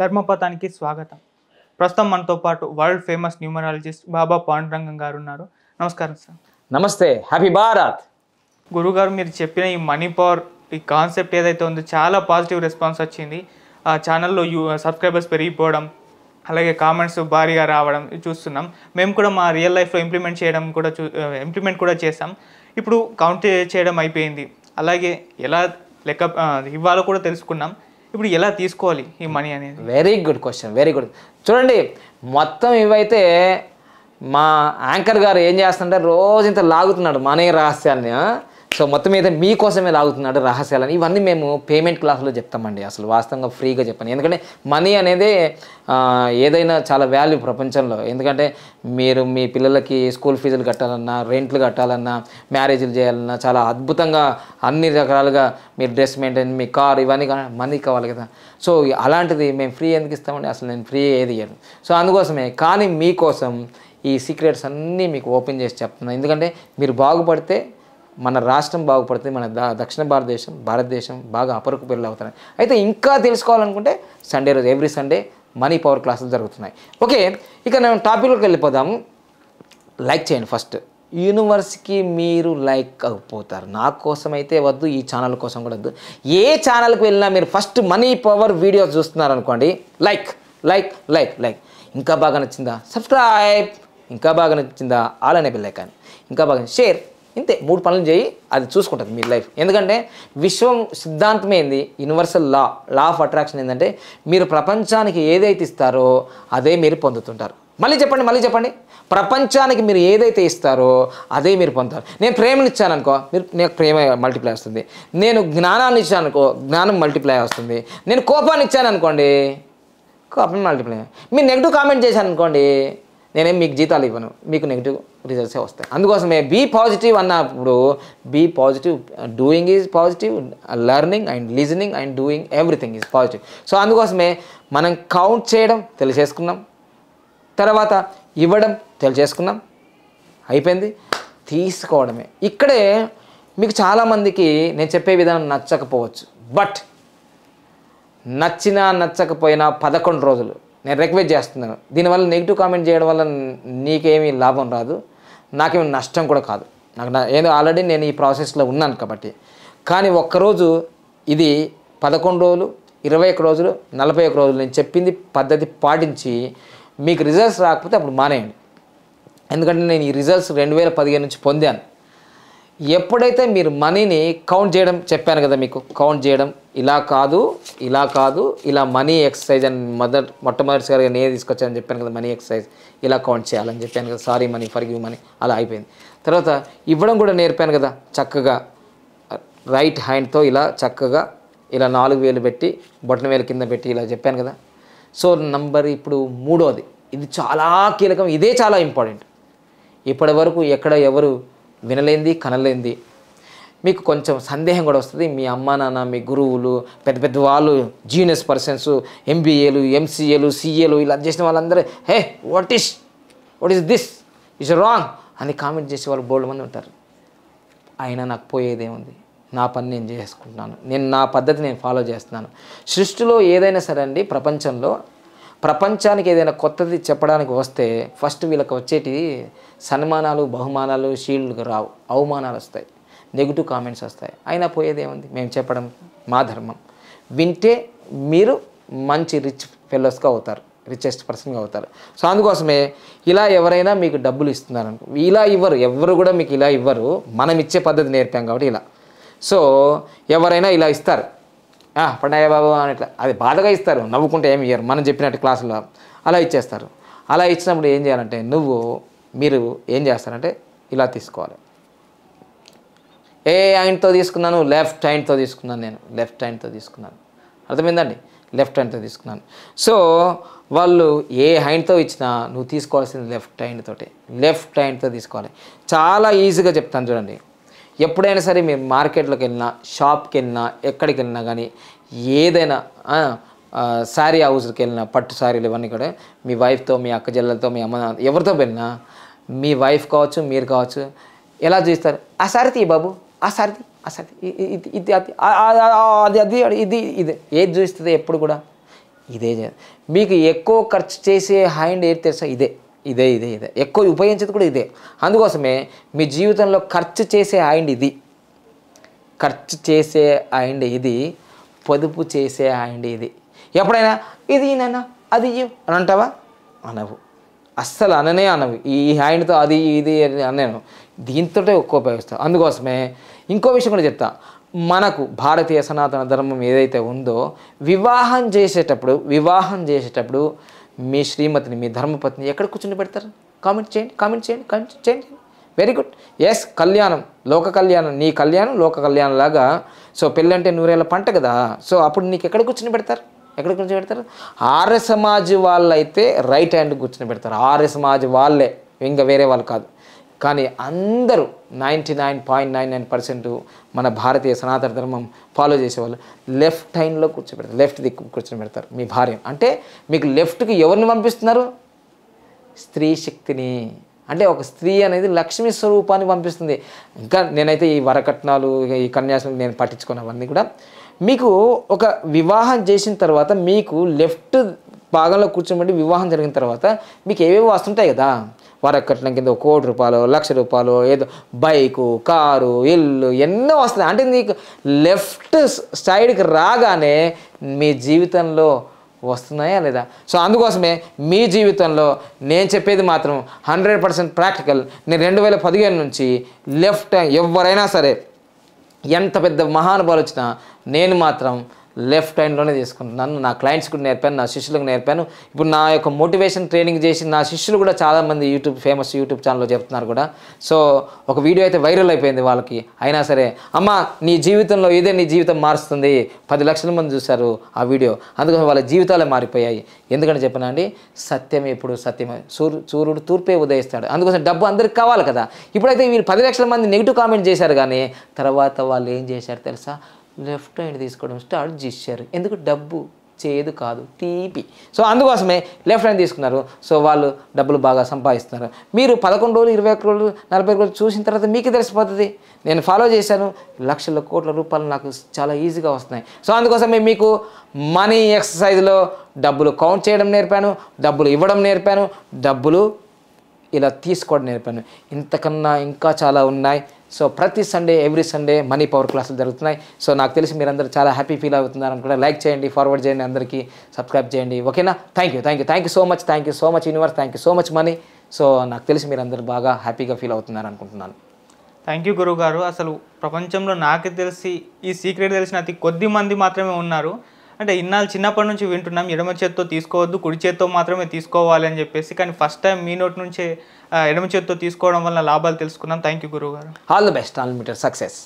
ధర్మపథానికి స్వాగతం ప్రస్తుతం మనతో పాటు world famous numerologist Baba Pandurangam గారు ఉన్నారు నమస్కారం సార్ నమస్తే హ్యాపీ భారత్ గురుగారు మీరు చెప్పిన ఈ మనీ పవర్ ఈ కాన్సెప్ట్ ఏదైతే ఉందో చాలా పాజిటివ్ రెస్పాన్స్ వచ్చింది ఆ ఛానల్లో యూ సబ్స్క్రైబర్స్ పెరిగిపోవడం అలాగే కామెంట్స్ భారీగా రావడం చూస్తున్నాం మేము కూడా మా రియల్ లైఫ్లో ఇంప్లిమెంట్ చేయడం కూడా చూ ఇంప్లిమెంట్ కూడా చేసాం ఇప్పుడు కౌంట్ చేయడం అయిపోయింది అలాగే ఎలా లెక్క ఇవ్వాలో కూడా తెలుసుకున్నాం ఇప్పుడు ఎలా తీసుకోవాలి ఈ మనీ అనేది very good question very good చూడండి మొత్తం ఇవైతే మా యాంకర్ గారు ఏం చేస్తుంటే రోజు ఇంత లాగుతున్నాడు మనీ రహస్యాన్ని సో మొత్తం మీద మీకోసమే లాగుతున్నాడు రహస్యాలని ఇవన్నీ మేము పేమెంట్ క్లాస్లో చెప్తామండి అసలు వాస్తవంగా ఫ్రీగా చెప్పండి ఎందుకంటే మనీ అనేది ఏదైనా చాలా వాల్యూ ప్రపంచంలో ఎందుకంటే మీరు మీ పిల్లలకి స్కూల్ ఫీజులు కట్టాలన్నా రెంట్లు కట్టాలన్నా మ్యారేజ్లు చేయాలన్నా చాలా అద్భుతంగా అన్ని రకాలుగా మీరు డ్రెస్ మెయింటైన్ మీ కార్ ఇవన్నీ మనీ కావాలి కదా సో అలాంటిది మేము ఫ్రీ ఎందుకు ఇస్తామండి అసలు నేను ఫ్రీ ఏది ఇయ్యను సో అందుకోసమే కానీ మీకోసం ఈ సీక్రెట్స్ అన్నీ మీకు ఓపెన్ చేసి చెప్తున్నాను ఎందుకంటే మీరు బాగుపడితే మన రాష్ట్రం బాగుపడుతుంది మన దక్షిణ భారతదేశం భారతదేశం బాగా అపరకు పిల్లలు అవుతున్నాయి అయితే ఇంకా తెలుసుకోవాలనుకుంటే సండే రోజు ఎవ్రీ సండే మనీ పవర్ క్లాసులు జరుగుతున్నాయి ఓకే ఇక మేము టాపిక్లోకి వెళ్ళిపోదాము లైక్ చేయండి ఫస్ట్ యూనివర్స్కి మీరు లైక్ అయిపోతారు నా కోసం అయితే వద్దు ఈ ఛానల్ కోసం కూడా వద్దు ఏ ఛానల్కి వెళ్ళినా మీరు ఫస్ట్ మనీ పవర్ వీడియోస్ చూస్తున్నారనుకోండి లైక్ లైక్ లైక్ లైక్ ఇంకా బాగా నచ్చిందా సబ్స్క్రైబ్ ఇంకా బాగా నచ్చిందా ఆల్ అనే బెల్ ఇంకా బాగా షేర్ ఇంతే మూడు పనులు చేయి అది చూసుకుంటుంది మీ లైఫ్ ఎందుకంటే విశ్వం సిద్ధాంతం ఏంది universal law law of attraction ఏంటంటే మీరు ప్రపంచానికి ఏదైతే ఇస్తారో అదే మీరు పొందుతుంటారు మళ్ళీ చెప్పండి మళ్ళీ చెప్పండి ప్రపంచానికి మీరు ఏదైతే ఇస్తారో అదే మీరు పొందుతారు నేను ప్రేమను ఇచ్చాననుకో మీరు నాకు ప్రేమ మల్టిప్లై వస్తుంది నేను జ్ఞానాన్ని ఇచ్చాననుకో జ్ఞానం మల్టిప్లై వస్తుంది నేను కోపాన్ని ఇచ్చాను అనుకోండి కోపం మల్టిప్లై మీరు నెగిటివ్ కామెంట్ చేశాను అనుకోండి నేనేం మీకు జీతాలు ఇవ్వను మీకు నెగిటివ్ రిజల్ట్సే వస్తాయి అందుకోసమే బీ పాజిటివ్ అన్నప్పుడు be positive doing is positive learning and listening and doing everything is positive so అందుకోసమే మనం కౌంట్ చేయడం తెలిసేసుకున్నాం తర్వాత ఇవ్వడం తెలిసేసుకున్నాం అయిపోయింది తీసుకోవడమే ఇక్కడే మీకు చాలామందికి నేను చెప్పే విధానం నచ్చకపోవచ్చు బట్ నచ్చినా నచ్చకపోయినా పదకొండు రోజులు నేను రిక్వెస్ట్ చేస్తున్నాను దీనివల్ల నెగిటివ్ కామెంట్ చేయడం వల్ల నీకేమీ లాభం రాదు నాకేమి నష్టం కూడా కాదు నాకు నా ఏదో ఆల్రెడీ నేను ఈ ప్రాసెస్లో ఉన్నాను కాబట్టి కానీ ఒక్కరోజు ఇది పదకొండు రోజులు ఇరవై ఒక రోజులు నలభై ఒక రోజులు నేను చెప్పింది పద్ధతి పాటించి మీకు రిజల్ట్స్ రాకపోతే అప్పుడు మానేయండి ఎందుకంటే నేను ఈ రిజల్ట్స్ రెండు వేల పదిహేను నుంచి పొందాను ఎప్పుడైతే మీరు మనీని కౌంట్ చేయడం చెప్పాను కదా మీకు కౌంట్ చేయడం ఇలా కాదు ఇలా కాదు ఇలా మనీ ఎక్సర్సైజ్ అని మొదటి మొట్టమొదటిసారిగా నేను తీసుకొచ్చానని చెప్పాను కదా మనీ ఎక్సర్సైజ్ ఇలా కౌంట్ చేయాలని చెప్పాను కదా sorry money for give money అలా అయిపోయింది తర్వాత ఇవ్వడం కూడా నేర్పాను కదా చక్కగా రైట్ హ్యాండ్తో ఇలా చక్కగా ఇలా నాలుగు వేలు పెట్టి బొట్టన వేలు కింద పెట్టి ఇలా చెప్పాను కదా సో నంబర్ ఇప్పుడు మూడోది ఇది చాలా కీలకం ఇదే చాలా ఇంపార్టెంట్ ఇప్పటి వరకు ఎక్కడ ఎవరు వినలేంది కనలేంది మీకు కొంచెం సందేహం కూడా వస్తుంది మీ అమ్మ నాన్న మీ గురువులు పెద్ద పెద్ద వాళ్ళు జీనియస్ పర్సన్స్ ఎంబీఏలు ఎంసీఏలు సీఏలు ఇలా చేసిన వాళ్ళందరూ hey what is what is this is wrong అని కామెంట్ చేసే వాళ్ళు బోల్డ్ మంది ఉంటారు అయినా నాకు పోయేదేముంది నా పని నేను చేసుకుంటున్నాను నేను నా పద్ధతి నేను ఫాలో చేస్తున్నాను సృష్టిలో ఏదైనా సరే అండి ప్రపంచంలో ప్రపంచానికి ఏదైనా కొత్తది చెప్పడానికి వస్తే ఫస్ట్ వీళ్ళకి వచ్చేటి సన్మానాలు బహుమానాలు షీల్డ్లు రావు అవమానాలు వస్తాయి నెగిటివ్ కామెంట్స్ వస్తాయి అయినా పోయేది ఏముంది మేము చెప్పడం మా ధర్మం వింటే మీరు మంచి రిచ్ ఫెలోస్గా అవుతారు రిచెస్ట్ పర్సన్గా అవుతారు సో అందుకోసమే ఇలా ఎవరైనా మీకు డబ్బులు ఇస్తున్నారు అనుకో ఇలా ఇవ్వరు ఎవరు కూడా మీకు ఇలా ఇవ్వరు మనం ఇచ్చే పద్ధతి నేర్పాం కాబట్టి ఇలా సో ఎవరైనా ఇలా ఇస్తారు పండయ్య బాబు అని ఇట్లా అది బాధగా ఇస్తారు నవ్వుకుంటే ఏమి ఇయ్యరు మనం చెప్పినట్టు క్లాసులో అలా ఇచ్చేస్తారు అలా ఇచ్చినప్పుడు ఏం చేయాలంటే నువ్వు మీరు ఏం చేస్తారంటే ఇలా తీసుకోవాలి ఏ హ్యాండ్తో తీసుకున్నాను లెఫ్ట్ హ్యాండ్తో తీసుకున్నాను నేను లెఫ్ట్ హ్యాండ్తో తీసుకున్నాను అర్థమైందండి లెఫ్ట్ హ్యాండ్తో తీసుకున్నాను సో వాళ్ళు ఏ హ్యాండ్తో ఇచ్చినా నువ్వు తీసుకోవాల్సింది లెఫ్ట్ హ్యాండ్ తోటే లెఫ్ట్ హ్యాండ్తో తీసుకోవాలి చాలా ఈజీగా చెప్తాను చూడండి ఎప్పుడైనా సరే మీరు మార్కెట్లోకి వెళ్ళినా షాప్కి వెళ్ళినా ఎక్కడికి వెళ్ళినా కానీ ఏదైనా శారీ హౌస్కి వెళ్ళిన పట్టు శారీలు ఇవన్నీ కూడా మీ వైఫ్తో మీ అక్క మీ అమ్మ ఎవరితో వెళ్ళినా మీ వైఫ్ కావచ్చు మీరు కావచ్చు ఎలా చూస్తారు ఆ శారీ తీ బాబు ఆ సరిది ఆ ఇది అది అది అది ఇది ఇదే ఏది చూస్తుంది ఎప్పుడు కూడా ఇదే మీకు ఎక్కువ ఖర్చు చేసే హ్యాండ్ ఏది తెలుసా ఇదే ఇదే ఇదే ఇదే ఎక్కువ ఉపయోగించేది కూడా ఇదే అందుకోసమే మీ జీవితంలో ఖర్చు చేసే హ్యాండ్ ఇది ఖర్చు చేసే హ్యాండ్ ఇది పొదుపు చేసే హ్యాండ్ ఇది ఎప్పుడైనా ఇది నాన్న అది అని అంటావా అనవు అస్సలు అననే అనవి ఈ హ్యాండ్తో అది ఇది అని అనేను దీంతో ఎక్కువ ఉపయోగిస్తాను అందుకోసమే ఇంకో విషయం కూడా చెప్తా మనకు భారతీయ సనాతన ధర్మం ఏదైతే ఉందో వివాహం చేసేటప్పుడు వివాహం చేసేటప్పుడు మీ శ్రీమతిని మీ ధర్మపత్ని ఎక్కడ కూర్చుని పెడతారు కామెంట్ చేయండి కామెంట్ చేయండి కామెంట్ చేయండి వెరీ గుడ్ ఎస్ కళ్యాణం లోక కళ్యాణం నీ కళ్యాణం లోక కళ్యాణం లాగా సో పెళ్ళంటే నూరేళ్ళ పంట కదా సో అప్పుడు నీకు ఎక్కడ కూర్చుని పెడతారు ఎక్కడ కూర్చొని పెడతారు ఆర్య సమాజ్ వాళ్ళైతే రైట్ హ్యాండ్ కూర్చొని పెడతారు ఆర్య సమాజ్ వాళ్ళే ఇంకా వేరే వాళ్ళు కాదు కానీ అందరూ ninety nine point nine nine percent మన భారతీయ సనాతన ధర్మం ఫాలో చేసేవాళ్ళు లెఫ్ట్ హ్యాండ్లో కూర్చోబెడతారు లెఫ్ట్ దిక్కు కూర్చొని పెడతారు మీ భార్య అంటే మీకు లెఫ్ట్కి ఎవరిని పంపిస్తున్నారు స్త్రీ శక్తిని అంటే ఒక స్త్రీ అనేది లక్ష్మీ స్వరూపాన్ని పంపిస్తుంది ఇంకా నేనైతే ఈ వరకట్నాలు ఈ కన్యాసం నేను పట్టించుకున్నవన్నీ కూడా మీకు ఒక వివాహం చేసిన తర్వాత మీకు లెఫ్ట్ భాగంలో కూర్చోబెట్టి వివాహం జరిగిన తర్వాత మీకు ఏవేవో వస్తుంటాయి కదా వరకట్నం కింద కోటి రూపాయలు లక్ష రూపాయలు ఏదో బైకు కారు ఇల్లు ఎన్నో వస్తున్నాయి అంటే నీకు లెఫ్ట్ సైడ్కి రాగానే మీ జీవితంలో వస్తున్నాయా లేదా సో అందుకోసమే మీ జీవితంలో నేను చెప్పేది మాత్రం హండ్రెడ్ పర్సెంట్ ప్రాక్టికల్ నేను రెండు వేల పదిహేను నుంచి లెఫ్ట్ ఎవరైనా సరే ఎంత పెద్ద మహానుభావులు వచ్చినా నేను మాత్రం లెఫ్ట్ హ్యాండ్లోనే నన్ను నా క్లయింట్స్ కూడా నేర్పాను నా శిష్యులకు నేర్పాను ఇప్పుడు నా యొక్క మోటివేషన్ ట్రైనింగ్ చేసి నా శిష్యులు కూడా చాలామంది యూట్యూబ్ ఫేమస్ యూట్యూబ్ ఛానల్లో చెప్తున్నారు కూడా సో ఒక వీడియో అయితే వైరల్ అయిపోయింది వాళ్ళకి అయినా సరే అమ్మ నీ జీవితంలో ఏదే నీ జీవితం మారుస్తుంది పది లక్షల మంది చూశారు ఆ వీడియో అందుకని వాళ్ళ జీవితాలే మారిపోయాయి ఎందుకని చెప్పనండి సత్యం ఎప్పుడు సత్యమే సూర్ సూర్యుడు తూర్పే ఉదయిస్తాడు అందుకోసం డబ్బు అందరికి కావాలి కదా ఇప్పుడైతే వీళ్ళు పది లక్షల మంది నెగిటివ్ కామెంట్ చేశారు కానీ తర్వాత వాళ్ళు ఏం చేశారు తెలుసా లెఫ్ట్ హ్యాండ్ తీసుకోవడం స్టార్ట్ చేశారు ఎందుకు డబ్బు చేదు కాదు తీపి సో అందుకోసమే లెఫ్ట్ హ్యాండ్ తీసుకున్నారు సో వాళ్ళు డబ్బులు బాగా సంపాదిస్తున్నారు మీరు పదకొండు రోజులు ఇరవై ఒక్క రోజులు నలభై రోజులు చూసిన తర్వాత మీకు తెలిసిపోతుంది నేను ఫాలో చేశాను లక్షల కోట్ల రూపాయలు నాకు చాలా ఈజీగా వస్తున్నాయి సో అందుకోసమే మీకు మనీ ఎక్సర్సైజ్లో డబ్బులు కౌంట్ చేయడం నేర్పాను డబ్బులు ఇవ్వడం నేర్పాను డబ్బులు ఇలా తీసుకోవడం నేర్పాను ఇంతకన్నా ఇంకా చాలా ఉన్నాయి సో ప్రతి Sunday every Sunday money power క్లాసులు జరుగుతున్నాయి సో నాకు తెలిసి మీరందరూ చాలా హ్యాపీ ఫీల్ అవుతున్నారు అనుకుంటే లైక్ చేయండి ఫార్వర్డ్ చేయండి అందరికీ సబ్స్క్రైబ్ చేయండి ఓకేనా thank you thank you thank you so much thank you so much universe thank you so much money so నాకు తెలిసి మీరందరూ బాగా హ్యాపీగా ఫీల్ అవుతున్నారు అనుకుంటున్నాను థ్యాంక్ యూ గురువు గారు అసలు ప్రపంచంలో నాకు తెలిసి ఈ సీక్రెట్ తెలిసిన అతి కొద్ది మంది మాత్రమే ఉన్నారు అంటే ఇన్నాళ్ళు చిన్నప్పటి నుంచి వింటున్నాం ఎడమ చేత్తో తీసుకోవద్దు కుడి చేత్తో మాత్రమే తీసుకోవాలి అని చెప్పేసి కానీ ఫస్ట్ టైం మీ నోటి నుంచే ఎడమ చేత్తో తీసుకోవడం వల్ల లాభాలు తెలుసుకున్నాం థ్యాంక్ యూ గురువు గారు all the best all metre success